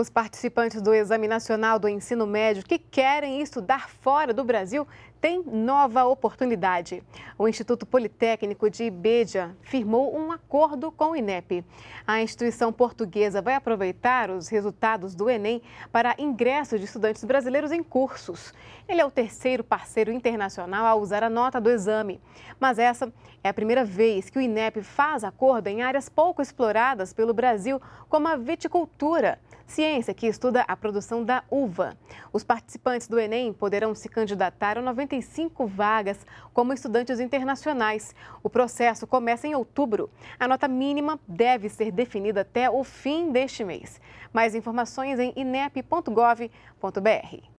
Os participantes do Exame Nacional do Ensino Médio que querem estudar fora do Brasil têm nova oportunidade. O Instituto Politécnico de Ibeja firmou um acordo com o INEP. A instituição portuguesa vai aproveitar os resultados do Enem para ingresso de estudantes brasileiros em cursos. Ele é o terceiro parceiro internacional a usar a nota do exame. Mas essa é a primeira vez que o INEP faz acordo em áreas pouco exploradas pelo Brasil, como a viticultura ciência que estuda a produção da uva. Os participantes do Enem poderão se candidatar a 95 vagas como estudantes internacionais. O processo começa em outubro. A nota mínima deve ser definida até o fim deste mês. Mais informações em inep.gov.br.